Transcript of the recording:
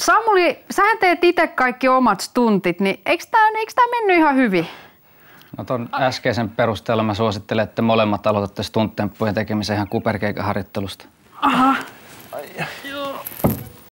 Samuli, sähän teet itse kaikki omat stuntit, niin eikö tämä, eikö tämä mennyt ihan hyvin? No ton äskeisen perusteella mä suosittelen, että molemmat aloitatte stunttemppujen tekemisen ihan kuperkeikaharjoittelusta. Aha. Ai, joo.